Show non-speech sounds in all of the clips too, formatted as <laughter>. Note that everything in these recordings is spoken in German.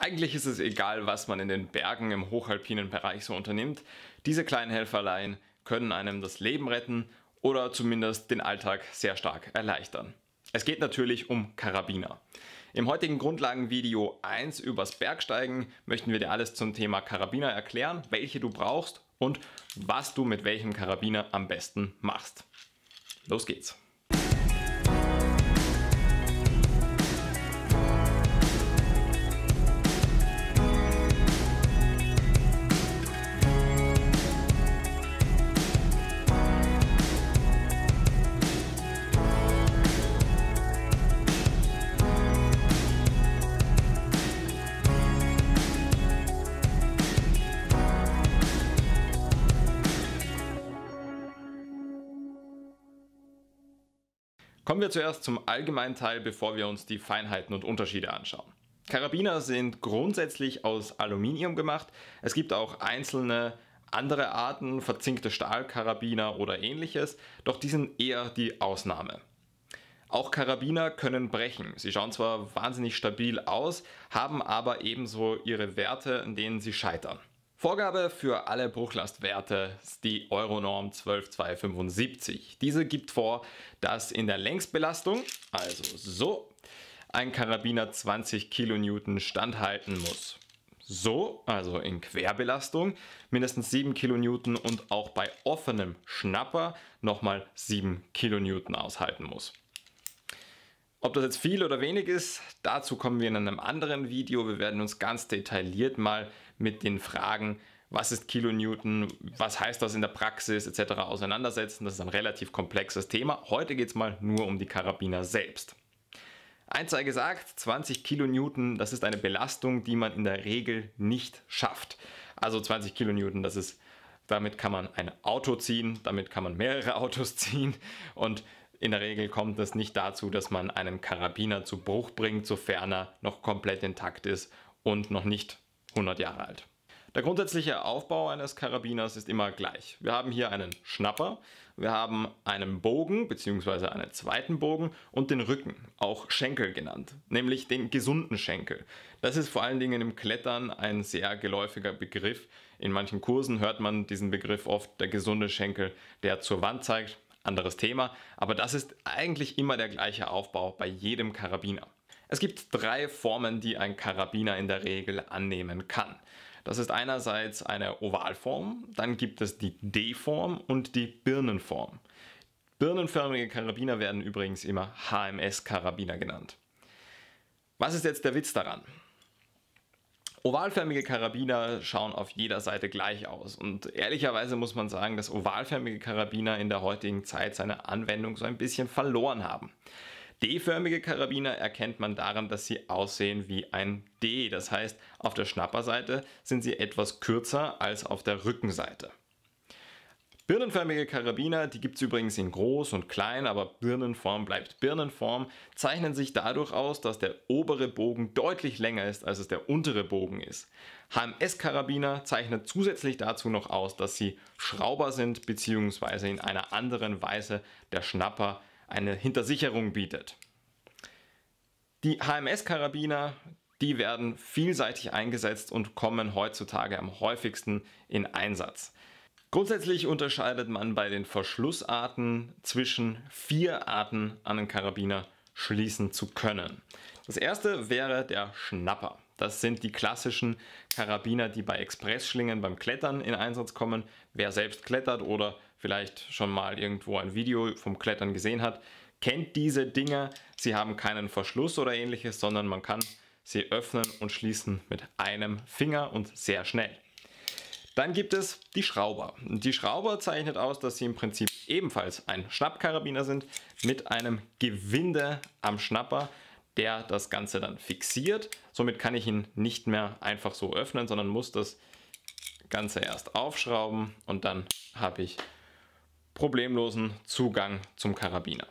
Eigentlich ist es egal, was man in den Bergen im hochalpinen Bereich so unternimmt. Diese kleinen Helferlein können einem das Leben retten oder zumindest den Alltag sehr stark erleichtern. Es geht natürlich um Karabiner. Im heutigen Grundlagenvideo 1 übers Bergsteigen möchten wir dir alles zum Thema Karabiner erklären, welche du brauchst und was du mit welchem Karabiner am besten machst. Los geht's! Kommen wir zuerst zum allgemeinen Teil, bevor wir uns die Feinheiten und Unterschiede anschauen. Karabiner sind grundsätzlich aus Aluminium gemacht. Es gibt auch einzelne andere Arten, verzinkte Stahlkarabiner oder ähnliches, doch die sind eher die Ausnahme. Auch Karabiner können brechen. Sie schauen zwar wahnsinnig stabil aus, haben aber ebenso ihre Werte, in denen sie scheitern. Vorgabe für alle Bruchlastwerte ist die Euronorm 12275. Diese gibt vor, dass in der Längsbelastung, also so, ein Karabiner 20 kN standhalten muss. So, also in Querbelastung, mindestens 7 kN und auch bei offenem Schnapper nochmal 7 kN aushalten muss. Ob das jetzt viel oder wenig ist, dazu kommen wir in einem anderen Video. Wir werden uns ganz detailliert mal mit den Fragen, was ist Kilonewton, was heißt das in der Praxis etc. auseinandersetzen. Das ist ein relativ komplexes Thema. Heute geht es mal nur um die Karabiner selbst. Eins sei gesagt, 20 Kilonewton, das ist eine Belastung, die man in der Regel nicht schafft. Also 20 Kilonewton, das ist damit kann man ein Auto ziehen, damit kann man mehrere <laughs> Autos ziehen und in der Regel kommt es nicht dazu, dass man einen Karabiner zu Bruch bringt, sofern er noch komplett intakt ist und noch nicht 100 Jahre alt. Der grundsätzliche Aufbau eines Karabiners ist immer gleich. Wir haben hier einen Schnapper, wir haben einen Bogen bzw. einen zweiten Bogen und den Rücken, auch Schenkel genannt, nämlich den gesunden Schenkel. Das ist vor allen Dingen im Klettern ein sehr geläufiger Begriff. In manchen Kursen hört man diesen Begriff oft, der gesunde Schenkel, der zur Wand zeigt, anderes Thema, aber das ist eigentlich immer der gleiche Aufbau bei jedem Karabiner. Es gibt drei Formen, die ein Karabiner in der Regel annehmen kann. Das ist einerseits eine Ovalform, dann gibt es die D-Form und die Birnenform. Birnenförmige Karabiner werden übrigens immer HMS-Karabiner genannt. Was ist jetzt der Witz daran? Ovalförmige Karabiner schauen auf jeder Seite gleich aus und ehrlicherweise muss man sagen, dass ovalförmige Karabiner in der heutigen Zeit seine Anwendung so ein bisschen verloren haben. D-förmige Karabiner erkennt man daran, dass sie aussehen wie ein D. Das heißt, auf der Schnapperseite sind sie etwas kürzer als auf der Rückenseite. Birnenförmige Karabiner, die gibt es übrigens in groß und klein, aber Birnenform bleibt Birnenform, zeichnen sich dadurch aus, dass der obere Bogen deutlich länger ist, als es der untere Bogen ist. HMS-Karabiner zeichnet zusätzlich dazu noch aus, dass sie Schrauber sind bzw. in einer anderen Weise der Schnapper eine Hintersicherung bietet. Die HMS-Karabiner, die werden vielseitig eingesetzt und kommen heutzutage am häufigsten in Einsatz. Grundsätzlich unterscheidet man bei den Verschlussarten zwischen vier Arten einen Karabiner schließen zu können. Das erste wäre der Schnapper. Das sind die klassischen Karabiner, die bei Expressschlingen beim Klettern in Einsatz kommen. Wer selbst klettert oder vielleicht schon mal irgendwo ein Video vom Klettern gesehen hat, kennt diese Dinger. Sie haben keinen Verschluss oder ähnliches, sondern man kann sie öffnen und schließen mit einem Finger und sehr schnell. Dann gibt es die Schrauber. Die Schrauber zeichnet aus, dass sie im Prinzip ebenfalls ein Schnappkarabiner sind mit einem Gewinde am Schnapper, der das Ganze dann fixiert. Somit kann ich ihn nicht mehr einfach so öffnen, sondern muss das Ganze erst aufschrauben und dann habe ich problemlosen Zugang zum Karabiner.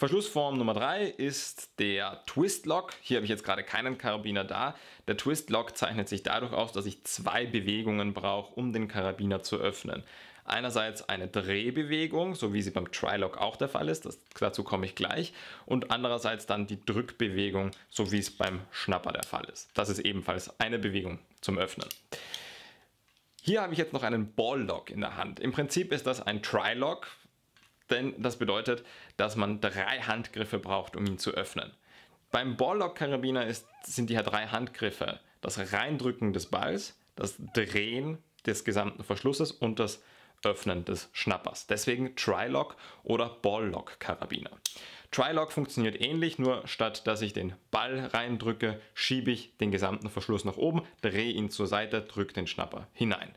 Verschlussform Nummer 3 ist der Twist-Lock. Hier habe ich jetzt gerade keinen Karabiner da. Der Twist-Lock zeichnet sich dadurch aus, dass ich zwei Bewegungen brauche, um den Karabiner zu öffnen. Einerseits eine Drehbewegung, so wie sie beim Trilock auch der Fall ist, das, dazu komme ich gleich. Und andererseits dann die Drückbewegung, so wie es beim Schnapper der Fall ist. Das ist ebenfalls eine Bewegung zum Öffnen. Hier habe ich jetzt noch einen Ball-Lock in der Hand. Im Prinzip ist das ein Trilock, denn das bedeutet, dass man drei Handgriffe braucht, um ihn zu öffnen. Beim balllock karabiner sind die ja drei Handgriffe. Das Reindrücken des Balls, das Drehen des gesamten Verschlusses und das Öffnen des Schnappers. Deswegen Trilock oder balllock karabiner Trilock funktioniert ähnlich, nur statt dass ich den Ball reindrücke, schiebe ich den gesamten Verschluss nach oben, drehe ihn zur Seite, drücke den Schnapper hinein.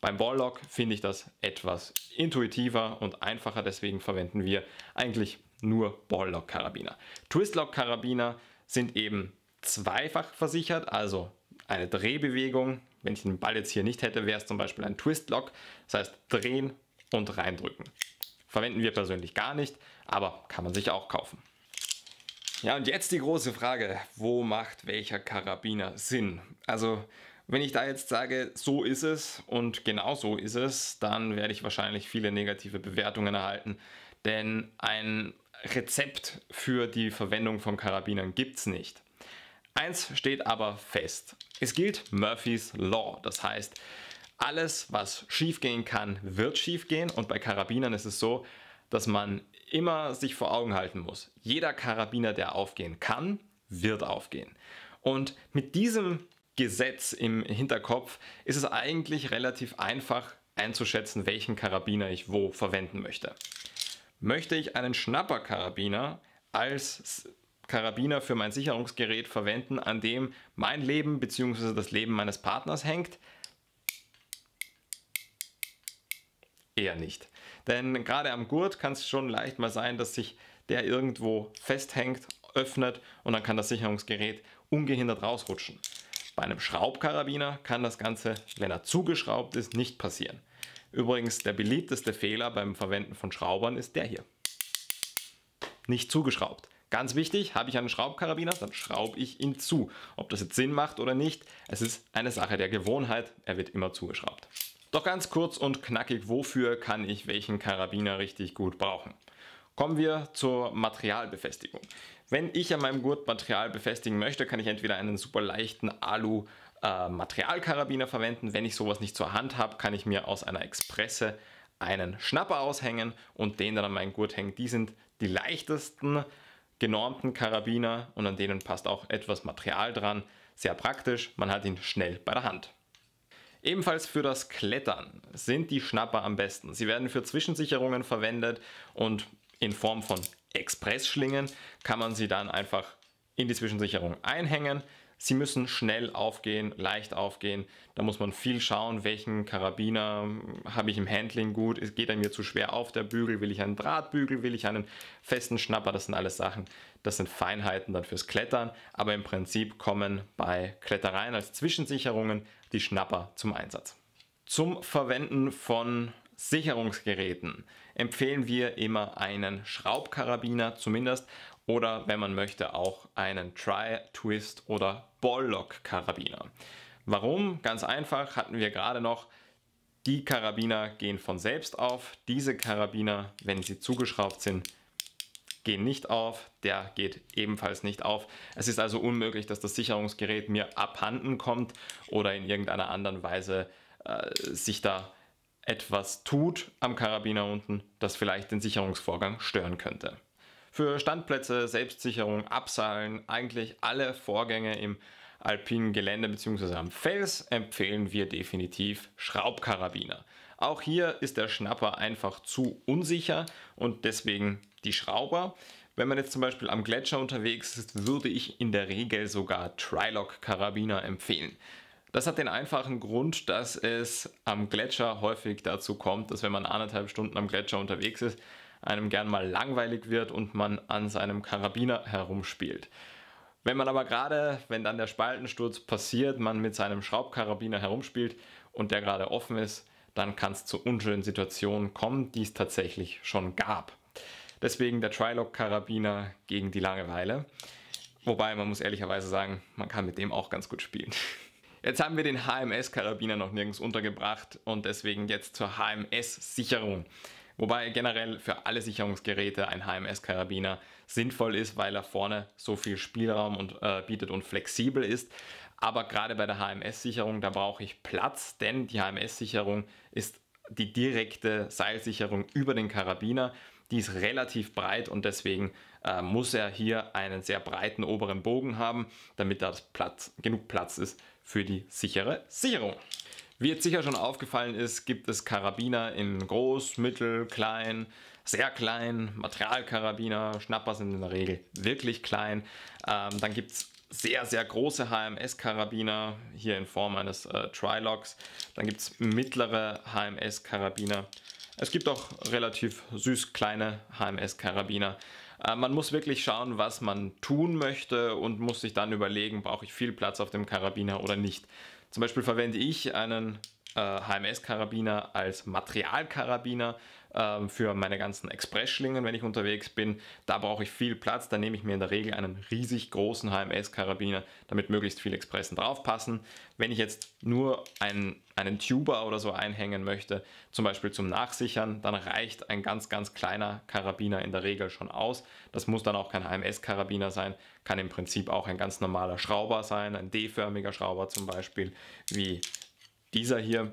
Beim Walllock finde ich das etwas intuitiver und einfacher, deswegen verwenden wir eigentlich nur Balllock-Karabiner. Twistlock-Karabiner sind eben zweifach versichert, also eine Drehbewegung. Wenn ich den Ball jetzt hier nicht hätte, wäre es zum Beispiel ein Twistlock, das heißt drehen und reindrücken. Verwenden wir persönlich gar nicht, aber kann man sich auch kaufen. Ja, und jetzt die große Frage, wo macht welcher Karabiner Sinn? Also wenn ich da jetzt sage, so ist es und genau so ist es, dann werde ich wahrscheinlich viele negative Bewertungen erhalten, denn ein Rezept für die Verwendung von Karabinern gibt es nicht. Eins steht aber fest. Es gilt Murphy's Law, das heißt, alles, was schiefgehen kann, wird schiefgehen und bei Karabinern ist es so, dass man immer sich vor Augen halten muss. Jeder Karabiner, der aufgehen kann, wird aufgehen. Und mit diesem Gesetz im Hinterkopf, ist es eigentlich relativ einfach einzuschätzen, welchen Karabiner ich wo verwenden möchte. Möchte ich einen Schnapperkarabiner als Karabiner für mein Sicherungsgerät verwenden, an dem mein Leben bzw. das Leben meines Partners hängt? Eher nicht. Denn gerade am Gurt kann es schon leicht mal sein, dass sich der irgendwo festhängt, öffnet und dann kann das Sicherungsgerät ungehindert rausrutschen. Bei einem Schraubkarabiner kann das Ganze, wenn er zugeschraubt ist, nicht passieren. Übrigens, der beliebteste Fehler beim Verwenden von Schraubern ist der hier. Nicht zugeschraubt. Ganz wichtig, habe ich einen Schraubkarabiner, dann schraube ich ihn zu. Ob das jetzt Sinn macht oder nicht, es ist eine Sache der Gewohnheit, er wird immer zugeschraubt. Doch ganz kurz und knackig, wofür kann ich welchen Karabiner richtig gut brauchen? Kommen wir zur Materialbefestigung. Wenn ich an meinem Gurt Material befestigen möchte, kann ich entweder einen super leichten Alu äh, Materialkarabiner verwenden. Wenn ich sowas nicht zur Hand habe, kann ich mir aus einer Expresse einen Schnapper aushängen und den dann an meinen Gurt hängen. Die sind die leichtesten genormten Karabiner und an denen passt auch etwas Material dran. Sehr praktisch, man hat ihn schnell bei der Hand. Ebenfalls für das Klettern sind die Schnapper am besten. Sie werden für Zwischensicherungen verwendet und in Form von Expressschlingen kann man sie dann einfach in die Zwischensicherung einhängen. Sie müssen schnell aufgehen, leicht aufgehen. Da muss man viel schauen, welchen Karabiner habe ich im Handling gut. geht er mir zu schwer auf der Bügel? Will ich einen Drahtbügel? Will ich einen festen Schnapper? Das sind alles Sachen. Das sind Feinheiten dann fürs Klettern. Aber im Prinzip kommen bei Klettereien als Zwischensicherungen die Schnapper zum Einsatz. Zum Verwenden von Sicherungsgeräten empfehlen wir immer einen Schraubkarabiner zumindest oder wenn man möchte auch einen Try, Twist oder Ball-Lock Karabiner. Warum? Ganz einfach, hatten wir gerade noch, die Karabiner gehen von selbst auf, diese Karabiner, wenn sie zugeschraubt sind, gehen nicht auf, der geht ebenfalls nicht auf. Es ist also unmöglich, dass das Sicherungsgerät mir abhanden kommt oder in irgendeiner anderen Weise äh, sich da etwas tut am Karabiner unten, das vielleicht den Sicherungsvorgang stören könnte. Für Standplätze, Selbstsicherung, Abseilen, eigentlich alle Vorgänge im alpinen Gelände bzw. am Fels empfehlen wir definitiv Schraubkarabiner. Auch hier ist der Schnapper einfach zu unsicher und deswegen die Schrauber. Wenn man jetzt zum Beispiel am Gletscher unterwegs ist, würde ich in der Regel sogar Trilock-Karabiner empfehlen. Das hat den einfachen Grund, dass es am Gletscher häufig dazu kommt, dass wenn man anderthalb Stunden am Gletscher unterwegs ist, einem gern mal langweilig wird und man an seinem Karabiner herumspielt. Wenn man aber gerade, wenn dann der Spaltensturz passiert, man mit seinem Schraubkarabiner herumspielt und der gerade offen ist, dann kann es zu unschönen Situationen kommen, die es tatsächlich schon gab. Deswegen der Trilock-Karabiner gegen die Langeweile. Wobei man muss ehrlicherweise sagen, man kann mit dem auch ganz gut spielen. Jetzt haben wir den HMS-Karabiner noch nirgends untergebracht und deswegen jetzt zur HMS-Sicherung. Wobei generell für alle Sicherungsgeräte ein HMS-Karabiner sinnvoll ist, weil er vorne so viel Spielraum und, äh, bietet und flexibel ist. Aber gerade bei der HMS-Sicherung, da brauche ich Platz, denn die HMS-Sicherung ist die direkte Seilsicherung über den Karabiner. Die ist relativ breit und deswegen äh, muss er hier einen sehr breiten oberen Bogen haben, damit da Platz, genug Platz ist für die sichere Sicherung. Wie jetzt sicher schon aufgefallen ist, gibt es Karabiner in groß, mittel, klein, sehr klein, Materialkarabiner, Schnapper sind in der Regel wirklich klein. Ähm, dann gibt es sehr, sehr große HMS-Karabiner, hier in Form eines äh, Trilocks. Dann gibt es mittlere HMS-Karabiner. Es gibt auch relativ süß kleine HMS-Karabiner. Äh, man muss wirklich schauen, was man tun möchte und muss sich dann überlegen, brauche ich viel Platz auf dem Karabiner oder nicht. Zum Beispiel verwende ich einen HMS-Karabiner äh, als Materialkarabiner äh, für meine ganzen Expressschlingen, wenn ich unterwegs bin. Da brauche ich viel Platz, da nehme ich mir in der Regel einen riesig großen HMS-Karabiner, damit möglichst viele Expressen draufpassen. Wenn ich jetzt nur einen, einen Tuber oder so einhängen möchte, zum Beispiel zum Nachsichern, dann reicht ein ganz, ganz kleiner Karabiner in der Regel schon aus. Das muss dann auch kein HMS-Karabiner sein, kann im Prinzip auch ein ganz normaler Schrauber sein, ein D-förmiger Schrauber zum Beispiel, wie dieser hier.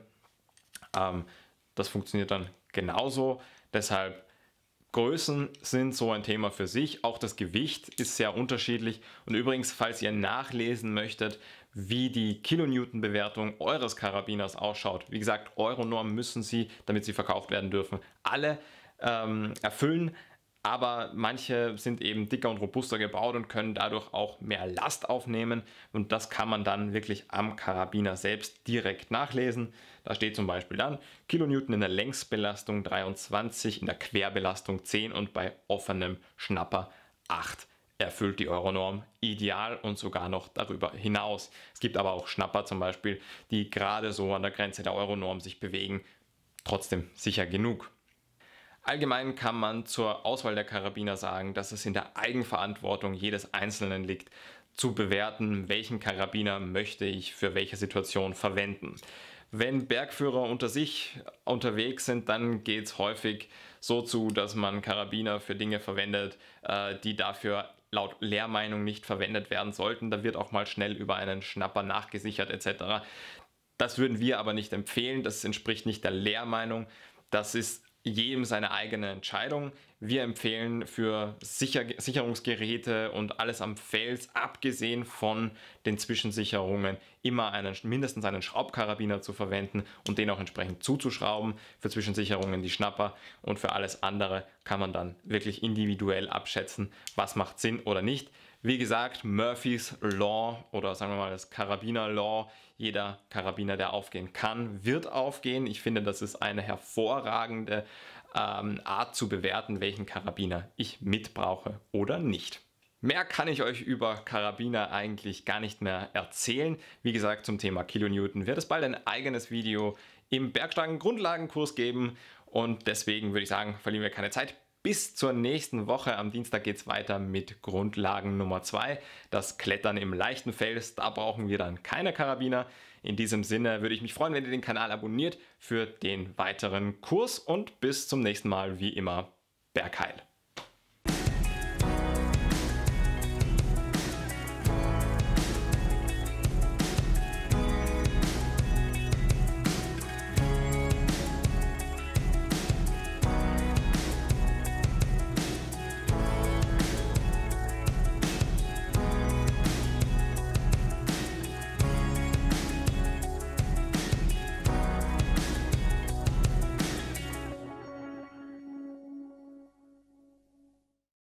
Ähm, das funktioniert dann genauso. Deshalb Größen sind so ein Thema für sich. Auch das Gewicht ist sehr unterschiedlich. Und übrigens, falls ihr nachlesen möchtet, wie die Kilonewton-Bewertung eures Karabiners ausschaut, wie gesagt, Euronorm müssen sie, damit sie verkauft werden dürfen, alle ähm, erfüllen aber manche sind eben dicker und robuster gebaut und können dadurch auch mehr Last aufnehmen und das kann man dann wirklich am Karabiner selbst direkt nachlesen. Da steht zum Beispiel dann Kilonewton in der Längsbelastung 23, in der Querbelastung 10 und bei offenem Schnapper 8 erfüllt die Euronorm ideal und sogar noch darüber hinaus. Es gibt aber auch Schnapper zum Beispiel, die gerade so an der Grenze der Euronorm sich bewegen, trotzdem sicher genug. Allgemein kann man zur Auswahl der Karabiner sagen, dass es in der Eigenverantwortung jedes Einzelnen liegt, zu bewerten, welchen Karabiner möchte ich für welche Situation verwenden. Wenn Bergführer unter sich unterwegs sind, dann geht es häufig so zu, dass man Karabiner für Dinge verwendet, äh, die dafür laut Lehrmeinung nicht verwendet werden sollten. Da wird auch mal schnell über einen Schnapper nachgesichert etc. Das würden wir aber nicht empfehlen, das entspricht nicht der Lehrmeinung. Das ist jedem seine eigene Entscheidung. Wir empfehlen für Sicher Sicherungsgeräte und alles am Fels, abgesehen von den Zwischensicherungen, immer einen, mindestens einen Schraubkarabiner zu verwenden und den auch entsprechend zuzuschrauben. Für Zwischensicherungen die Schnapper und für alles andere kann man dann wirklich individuell abschätzen, was macht Sinn oder nicht. Wie gesagt, Murphy's Law oder sagen wir mal das Karabiner Law. Jeder Karabiner, der aufgehen kann, wird aufgehen. Ich finde, das ist eine hervorragende ähm, Art zu bewerten, welchen Karabiner ich mitbrauche oder nicht. Mehr kann ich euch über Karabiner eigentlich gar nicht mehr erzählen. Wie gesagt, zum Thema Kilonewton wird es bald ein eigenes Video im Bergsteigen-Grundlagenkurs geben. Und deswegen würde ich sagen, verlieren wir keine Zeit. Bis zur nächsten Woche. Am Dienstag geht es weiter mit Grundlagen Nummer 2. Das Klettern im leichten Fels. Da brauchen wir dann keine Karabiner. In diesem Sinne würde ich mich freuen, wenn ihr den Kanal abonniert für den weiteren Kurs. Und bis zum nächsten Mal, wie immer, Bergheil.